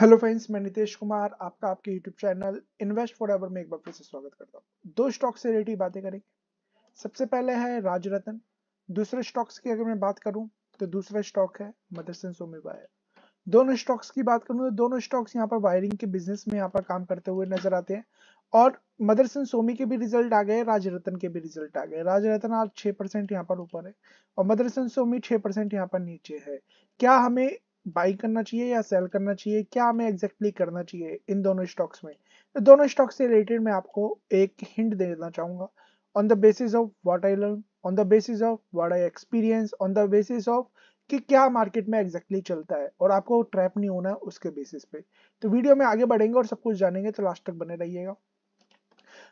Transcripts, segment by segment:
hello friends मैं नितेश कुमार आपका आपके YouTube channel invest forever में एक बार फिर से स्वागत करता हूँ दो स्टॉक से रिलेटेड बातें करेंगे सबसे पहले है राजरत्न दूसरे स्टॉक्स की अगर मैं बात करूं तो दूसरा स्टॉक है मदरसन सोमी वायर दोनों स्टॉक्स की बात करूं तो दोनों स्टॉक्स यहाँ पर वायरिंग के बिजनेस में यहाँ पर काम करते हुए नजर आते हैं और मदरसन सोमी के भी रिजल्ट आ गए राजरत्न के भी रिजल्ट आ गए राजरत्न आज छह परसेंट यहाँ पर ऊपर है और मदरसन सोमी छह परसेंट यहाँ पर नीचे है क्या हमें बाई करना चाहिए या सेल करना चाहिए क्या हमें एग्जैक्टली exactly करना चाहिए इन दोनों स्टॉक्स में तो दोनों स्टॉक से रिलेटेड मैं आपको एक हिंट देना चाहूंगा on the basis of what I learn on the basis of what I experience on the basis of कि क्या मार्केट में एग्जैक्टली exactly चलता है और आपको ट्रैप नहीं होना है उसके बेसिस पे तो वीडियो में आगे बढ़ेंगे और सब कुछ जानेंगे तो लास्ट तक बने रहिएगा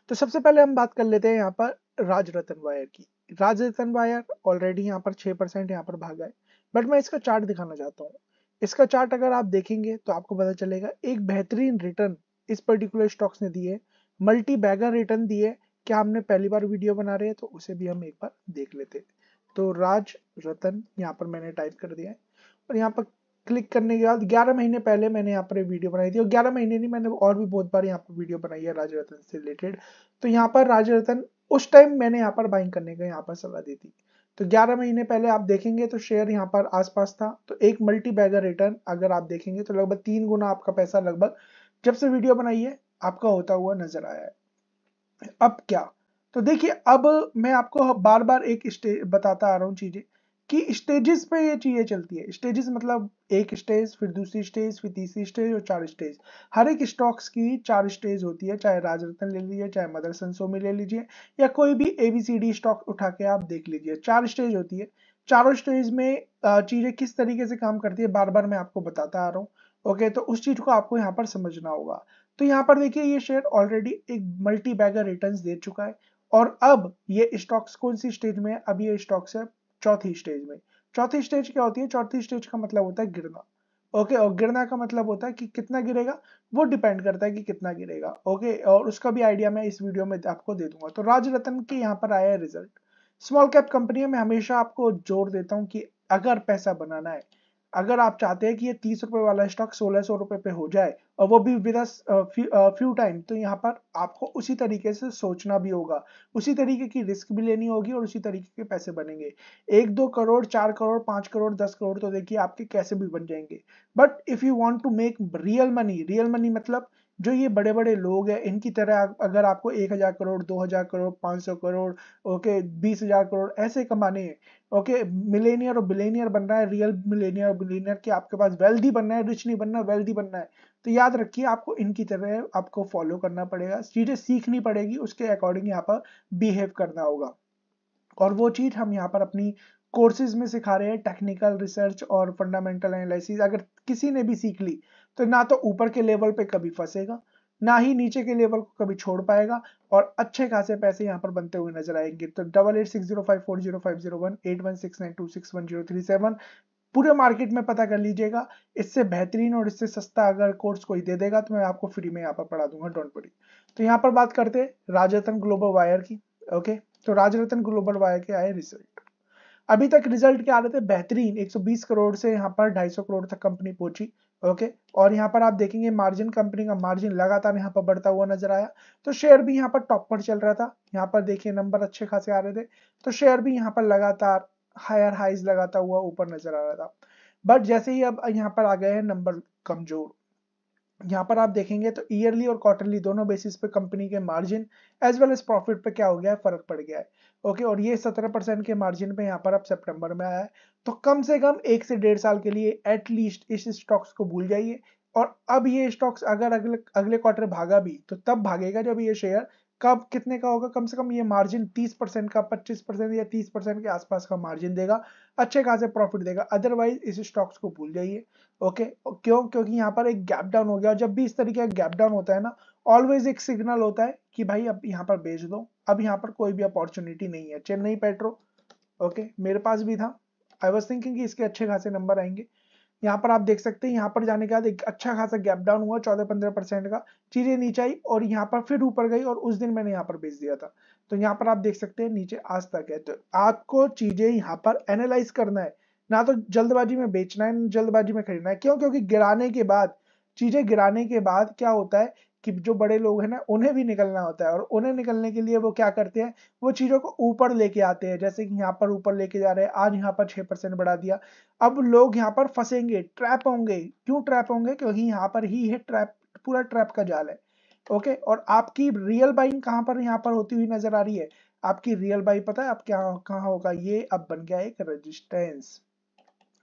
तो सबसे पहले हम बात कर लेते हैं यहाँ पर राज रतन वायर की राज रतन वायर ऑलरेडी यहाँ पर छह परसेंट यहाँ पर भागा है बट मैं इसका चार्ट दिखाना चाहता हूँ इसका चार्ट अगर आप देखेंगे तो आपको पता चलेगा एक बेहतरीन रिटर्न इस पर्टिकुलर स्टॉक्स ने दिए मल्टी बैगर रिटर्न दिए क्या हमने पहली बार वीडियो बना रहे हैं तो उसे भी हम एक बार देख लेते तो राज रतन यहाँ पर मैंने टाइप कर दिया है और यहाँ पर क्लिक करने के बाद 11 महीने पहले मैंने यहाँ पर वीडियो बनाई थी और 11 महीने नहीं मैंने और भी बहुत बार यहाँ पर वीडियो बनाई है राज रतन से रिलेटेड तो यहाँ पर राज रतन उस टाइम मैंने यहाँ पर बाइंग करने का यहाँ पर सलाह दी थी तो 11 महीने पहले आप देखेंगे तो शेयर यहाँ पर आसपास था तो एक मल्टी बैगर रिटर्न अगर आप देखेंगे तो लगभग तीन गुना आपका पैसा लगभग जब से वीडियो बनाई है आपका होता हुआ नजर आया है अब क्या तो देखिए अब मैं आपको बार बार एक बताता आ रहा हूँ चीजें कि स्टेजेस पे ये चीज़ें चलती है स्टेजेस मतलब एक स्टेज फिर दूसरी स्टेज फिर तीसरी स्टेज और चार स्टेज हर एक स्टॉक्स की चार स्टेज होती है चाहे राजरत्न ले लीजिए चाहे मदर में ले लीजिए या कोई भी एबीसीडी स्टॉक उठा के आप देख लीजिए चार स्टेज होती है चारों स्टेज में चीज़ें किस तरीके से काम करती है बार बार मैं आपको बताता आ रहा हूँ ओके तो उस चीज़ को आपको यहाँ पर समझना होगा तो यहाँ पर देखिए ये शेयर ऑलरेडी एक मल्टी बैगर रिटर्न दे चुका है और अब ये स्टॉक्स कौन सी स्टेज में है अब ये स्टॉक्स है चौथी स्टेज में चौथी स्टेज क्या होती है चौथी स्टेज का मतलब होता है गिरना ओके और गिरना का मतलब होता है कि कितना गिरेगा वो डिपेंड करता है कि कितना गिरेगा ओके और उसका भी आइडिया मैं इस वीडियो में आपको दे दूंगा तो राज रतन के यहाँ पर आया है रिजल्ट स्मॉल कैप कंपनियों में हमेशा आपको जोर देता हूँ कि अगर पैसा बनाना है अगर आप चाहते हैं कि ये तीस रुपए वाला स्टॉक सोलह सौ रुपए पे हो जाए और वो भी विद फ्यू टाइम तो यहाँ पर आपको उसी तरीके से सोचना भी होगा उसी तरीके की रिस्क भी लेनी होगी और उसी तरीके के पैसे बनेंगे एक दो करोड़ चार करोड़ पांच करोड़ दस करोड़ तो देखिए आपके कैसे भी बन जाएंगे but if you want to make real money real money मतलब जो ये बड़े बड़े लोग हैं इनकी तरह अगर आपको एक हज़ार करोड़ दो हज़ार करोड़ पांच सौ करोड़ ओके बीस हज़ार करोड़ ऐसे कमाने हैं ओके मिलेनियर और बिलेनियर बनना है रियल मिलेनियर और बिलेनियर की आपके पास वेल्दी बनना है रिच नहीं बनना वेल्दी बनना है तो याद रखिए आपको इनकी तरह आपको फॉलो करना पड़ेगा चीज़ें सीखनी पड़ेगी उसके अकॉर्डिंग यहाँ पर बिहेव करना होगा और वो चीज़ हम यहाँ पर अपनी कोर्सेज में सिखा रहे हैं टेक्निकल रिसर्च और फंडामेंटल एनालिसिस अगर किसी ने भी सीख ली तो ना तो ऊपर के लेवल पे कभी फंसेगा ना ही नीचे के लेवल को कभी छोड़ पाएगा और अच्छे खासे पैसे यहाँ पर बनते हुए नजर आएंगे तो double eight six zero five four zero five zero one eight one six nine two six one zero three seven पूरे मार्केट में पता कर लीजिएगा इससे बेहतरीन और इससे सस्ता अगर कोर्स कोई दे देगा तो मैं आपको फ्री में यहाँ पर पढ़ा दूंगा डोंट वरी तो यहाँ पर बात करते राजरतन ग्लोबल वायर की ओके तो राजरतन ग्लोबल वायर के आए रिजल्ट अभी तक रिजल्ट क्या आ रहे थे बेहतरीन 120 करोड़ से यहाँ पर 250 करोड़ तक कंपनी पहुंची ओके और यहाँ पर आप देखेंगे मार्जिन कंपनी का मार्जिन लगातार यहाँ पर बढ़ता हुआ नजर आया तो शेयर भी यहाँ पर टॉप पर चल रहा था यहाँ पर देखिए नंबर अच्छे खासे आ रहे थे तो शेयर भी यहाँ पर लगातार हायर हाइज लगाता हुआ ऊपर नजर आ रहा था बट जैसे ही अब यहाँ पर आ गए हैं नंबर कमजोर यहाँ पर आप देखेंगे तो ईयरली और क्वार्टरली दोनों बेसिस पे कंपनी के margin as well as profit पे क्या हो गया है फर्क पड़ गया है ओके और ये सत्रह परसेंट के मार्जिन पे यहाँ पर अब सितंबर में आया है तो कम से कम एक से डेढ़ साल के लिए एटलीस्ट इस स्टॉक्स को भूल जाइए और अब ये स्टॉक्स अगर अगले अगले क्वार्टर भागा भी तो तब भागेगा जब ये शेयर कब कितने का होगा कम से कम ये मार्जिन 30 परसेंट का 25 परसेंट या 30 परसेंट के आसपास का मार्जिन देगा अच्छे खासे प्रॉफिट देगा अदरवाइज इस स्टॉक्स को भूल जाइए ओके क्यों क्योंकि यहाँ पर एक गैप डाउन हो गया और जब भी इस तरीके का गैप डाउन होता है ना ऑलवेज एक सिग्नल होता है कि भाई अब यहाँ पर बेच दो अब यहाँ पर कोई भी अपॉर्चुनिटी नहीं है चेन्नई पेट्रो ओके मेरे पास भी था आई वॉज थिंकिंग इसके अच्छे खासे नंबर आएंगे यहाँ पर आप देख सकते हैं यहाँ पर जाने के बाद एक अच्छा खासा गैप डाउन हुआ चौदह पंद्रह परसेंट का चीजें नीचे आई और यहाँ पर फिर ऊपर गई और उस दिन मैंने यहाँ पर बेच दिया था तो यहाँ पर आप देख सकते हैं नीचे आज तक है तो आपको चीजें यहाँ पर एनालाइज करना है ना तो जल्दबाजी में बेचना है ना जल्दबाजी में खरीदना है क्यों क्योंकि गिराने के बाद चीजें गिराने के बाद क्या होता है कि जो बड़े लोग हैं ना उन्हें भी निकलना होता है और उन्हें निकलने के लिए वो क्या करते हैं वो चीज़ों को ऊपर लेके आते हैं जैसे कि यहाँ पर ऊपर लेके जा रहे हैं आज यहाँ पर छह परसेंट बढ़ा दिया अब लोग यहाँ पर फंसेंगे ट्रैप होंगे क्यों ट्रैप होंगे क्योंकि यहाँ पर ही है ट्रैप पूरा ट्रैप का जाल है ओके और आपकी रियल बाइंग कहाँ पर यहाँ पर होती हुई नजर आ रही है आपकी रियल बाई पता है आप क्या कहाँ होगा ये अब बन गया एक रजिस्टेंस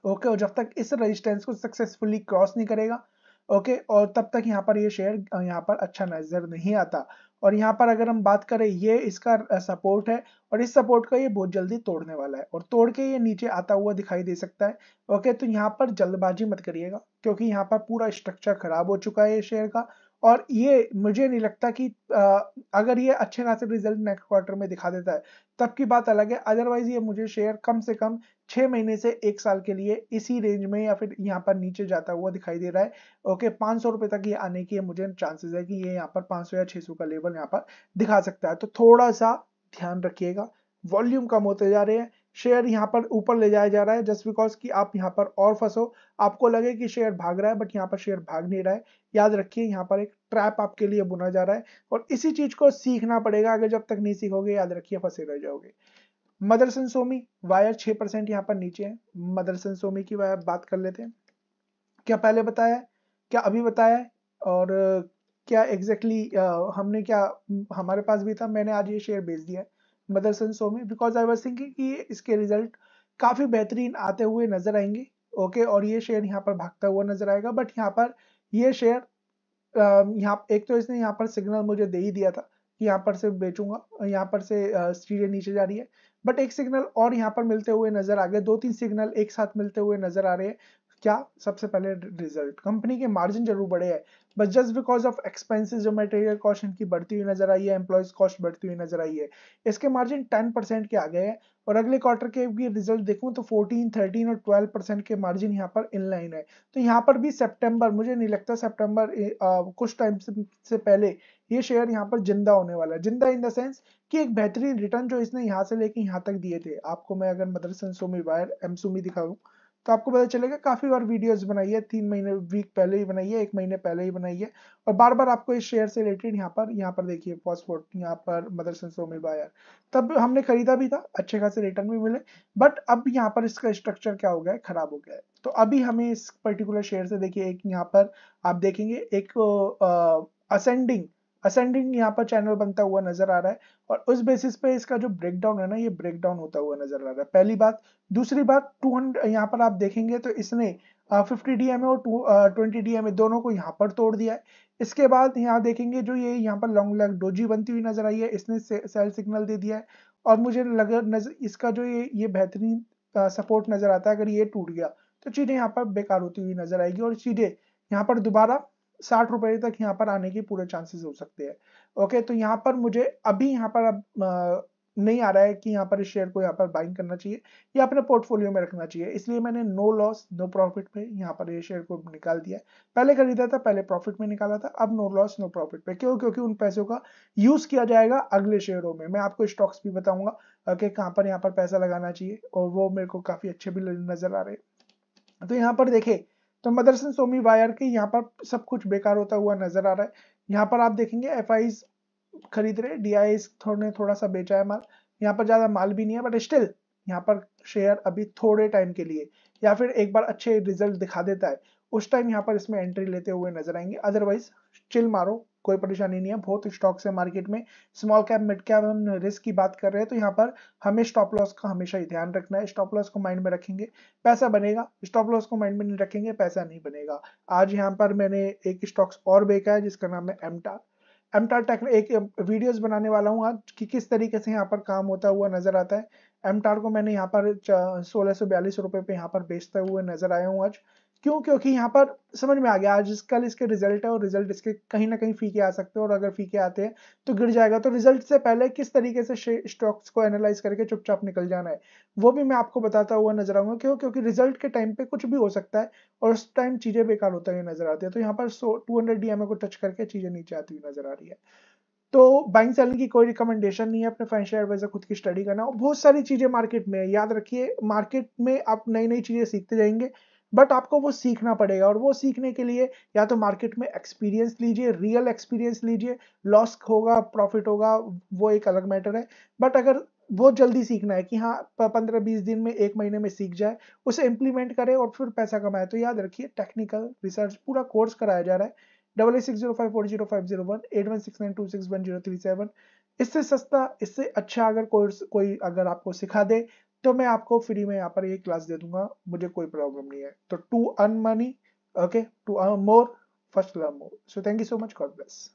ओके okay, और जब तक इस रेजिस्टेंस को सक्सेसफुली क्रॉस नहीं करेगा ओके और तब तक यहाँ पर ये शेयर यहाँ पर अच्छा नजर नहीं आता और यहाँ पर अगर हम बात करें ये इसका सपोर्ट है और इस सपोर्ट का ये बहुत जल्दी तोड़ने वाला है और तोड़ के ये नीचे आता हुआ दिखाई दे सकता है ओके तो यहाँ पर जल्दबाजी मत करिएगा क्योंकि यहाँ पर पूरा स्ट्रक्चर खराब हो चुका है ये शेयर का और ये मुझे नहीं लगता कि आ, अगर ये अच्छे खासे रिजल्ट नेक्स्ट क्वार्टर में दिखा देता है तब की बात अलग है अदरवाइज ये मुझे शेयर कम से कम छह महीने से एक साल के लिए इसी रेंज में या फिर यहाँ पर नीचे जाता हुआ दिखाई दे रहा है ओके पांच सौ रुपए तक ये आने की मुझे चांसेस है कि ये यहाँ पर पांच सौ या छह सौ का लेवल यहाँ पर दिखा सकता है तो थोड़ा सा ध्यान रखिएगा वॉल्यूम कम होते जा रहे हैं शेयर यहाँ पर ऊपर ले जाया जा रहा है जस्ट बिकॉज कि आप यहाँ पर और फंसो आपको लगे कि शेयर भाग रहा है बट यहाँ पर शेयर भाग नहीं रहा है याद रखिए यहाँ पर एक ट्रैप आपके लिए बुना जा रहा है और इसी चीज को सीखना पड़ेगा अगर जब तक नहीं सीखोगे याद रखिए फंसे रह जाओगे मदरसन सोमी वायर छह परसेंट यहाँ पर नीचे है मदरसन सोमी की वायर बात कर लेते हैं क्या पहले बताया क्या अभी बताया और क्या एग्जैक्टली exactly, हमने क्या हमारे पास भी था मैंने आज ये शेयर बेच दिया Motherson Sumi because I was thinking इसके रिजल्ट काफ़ी बेहतरीन आते हुए नजर आएंगे ओके और ये शेयर यहाँ पर भागता हुआ नजर आएगा बट यहाँ पर ये शेयर यहाँ एक तो इसने यहाँ पर सिग्नल मुझे दे ही दिया था यहाँ पर से बेचूंगा यहाँ पर से सीढ़े नीचे जा रही है बट एक सिग्नल और यहाँ पर मिलते हुए नजर आ गए दो तीन सिग्नल एक साथ मिलते हुए नजर आ रहे हैं क्या सबसे पहले रिजल्ट कंपनी के मार्जिन जरूर बढ़े हैं but just because of expenses जो मटेरियल कॉस्ट इनकी बढ़ती हुई नजर आई है एम्प्लॉयज कॉस्ट बढ़ती हुई नजर आई है इसके मार्जिन टेन परसेंट के आ गए हैं और अगले क्वार्टर के भी रिजल्ट देखूं तो फोर्टीन थर्टीन और ट्वेल्व परसेंट के मार्जिन यहाँ पर इनलाइन है तो यहाँ पर भी सेप्टेम्बर मुझे नहीं लगता सेप्टेम्बर कुछ टाइम से, से पहले ये शेयर यहाँ पर जिंदा होने वाला है जिंदा इन द सेंस कि एक बेहतरीन रिटर्न जो इसने यहाँ से लेके यहाँ तक दिए थे आपको मैं अगर मदरसन सोमी वायर एमसूमी दिखाऊँ तो आपको पता चलेगा काफ़ी बार वीडियोस बनाई है तीन महीने वीक पहले ही बनाई है एक महीने पहले ही बनाई है और बार बार आपको इस शेयर से रिलेटेड यहाँ पर यहाँ पर देखिए फॉस्फोर्ट यहाँ पर मदरसन सोमी बायर तब हमने खरीदा भी था अच्छे खासे रिटर्न भी मिले बट अब यहाँ पर इसका स्ट्रक्चर क्या हो गया है खराब हो गया है तो अभी हमें इस पर्टिकुलर शेयर से देखिए एक यहाँ पर आप देखेंगे एक असेंडिंग असेंडिंग यहाँ पर चैनल बनता हुआ नजर आ रहा है और उस बेसिस पे इसका जो ब्रेकडाउन है ना ये ब्रेकडाउन होता हुआ नजर आ रहा है पहली बात दूसरी बात 200 यहाँ पर आप देखेंगे तो इसने फिफ्टी डी एम और ट्वेंटी डी एम दोनों को यहाँ पर तोड़ दिया है इसके बाद यहाँ देखेंगे जो ये यहाँ पर लॉन्ग लेग डोजी बनती हुई नजर आई है इसने से, सेल सिग्नल दे दिया है और मुझे लग नजर इसका जो ये ये बेहतरीन सपोर्ट नजर आता है अगर ये टूट गया तो चीज़ें यहाँ पर बेकार होती हुई नजर आएगी और चीज़ें यहाँ पर दोबारा साठ रुपए तक यहाँ पर आने के पूरे चांसेस हो सकते हैं ओके तो यहाँ पर मुझे अभी यहाँ पर अब नहीं आ रहा है कि यहाँ पर इस शेयर को यहाँ पर बाइंग करना चाहिए या अपने पोर्टफोलियो में रखना चाहिए इसलिए मैंने नो लॉस नो प्रॉफिट पे यहाँ पर ये यह शेयर को निकाल दिया पहले खरीदा था पहले प्रॉफिट में निकाला था अब नो लॉस नो प्रॉफिट पे क्यों क्योंकि उन पैसों का यूज किया जाएगा अगले शेयरों में मैं आपको स्टॉक्स भी बताऊंगा कि कहाँ पर यहाँ पर पैसा लगाना चाहिए और वो मेरे को काफी अच्छे भी नजर आ रहे हैं तो यहाँ पर देखे तो मदरसन सोमी वायर के यहाँ पर सब कुछ बेकार होता हुआ नजर आ रहा है यहाँ पर आप देखेंगे एफ खरीद रहे डी आई ने थोड़ा सा बेचा है माल यहाँ पर ज्यादा माल भी नहीं है बट स्टिल यहाँ पर शेयर अभी थोड़े टाइम के लिए या फिर एक बार अच्छे रिजल्ट दिखा देता है उस टाइम यहाँ पर इसमें एंट्री लेते हुए नजर आएंगे अदरवाइज चिल मारो कोई परेशानी नहीं है बहुत स्टॉक्स है मार्केट में स्मॉल कैप मिड कैप हम रिस्क की बात कर रहे हैं तो यहाँ पर हमें स्टॉप लॉस का हमेशा ही ध्यान रखना है स्टॉप लॉस को माइंड में रखेंगे पैसा बनेगा स्टॉप लॉस को माइंड में नहीं रखेंगे पैसा नहीं बनेगा आज यहाँ पर मैंने एक स्टॉक्स और बेका है जिसका नाम है एमटा एमटा टेक्न एक वीडियोस बनाने वाला हूँ आज कि किस तरीके से यहाँ पर काम होता हुआ नजर आता है एमटार को मैंने यहाँ पर सोलह सौ बयालीस रुपये पे यहाँ पर बेचते हुए नजर आया हूँ आज क्यों क्योंकि यहाँ पर समझ में आ गया आज कल इसके रिजल्ट है और रिजल्ट इसके कहीं ना कहीं फीके आ सकते हैं और अगर फीके आते हैं तो गिर जाएगा तो रिजल्ट से पहले किस तरीके से स्टॉक्स को एनालाइज करके चुपचाप निकल जाना है वो भी मैं आपको बताता हुआ नजर आऊंगा क्यों क्योंकि रिजल्ट के टाइम पे कुछ भी हो सकता है और उस टाइम चीजें बेकार होता हुई नजर आती है तो यहाँ पर सो टू हंड्रेड को टच करके चीजें नीचे आती हुई नजर आ रही है तो बाइंग सेलिंग की कोई रिकमेंडेशन नहीं है अपने फाइनेंशियल एडवाइजर खुद की स्टडी करना और बहुत सारी चीजें मार्केट में है याद रखिए मार्केट में आप नई नई चीजें सीखते जाएंगे बट आपको वो सीखना पड़ेगा और वो सीखने के लिए या तो मार्केट में एक्सपीरियंस लीजिए रियल एक्सपीरियंस लीजिए लॉस होगा प्रॉफिट होगा वो एक अलग मैटर है बट अगर वो जल्दी सीखना है कि हाँ पंद्रह बीस दिन में एक महीने में सीख जाए उसे इम्प्लीमेंट करें और फिर पैसा कमाए तो याद रखिए टेक्निकल रिसर्च पूरा कोर्स कराया जा रहा है double eight six zero five four zero five zero one eight one six nine two six one zero three seven इससे सस्ता इससे अच्छा अगर कोर्स कोई अगर आपको सिखा दे तो मैं आपको फ्री में यहाँ पर ये क्लास दे दूंगा मुझे कोई प्रॉब्लम नहीं है तो to earn money okay to earn more first learn more so thank you so much God bless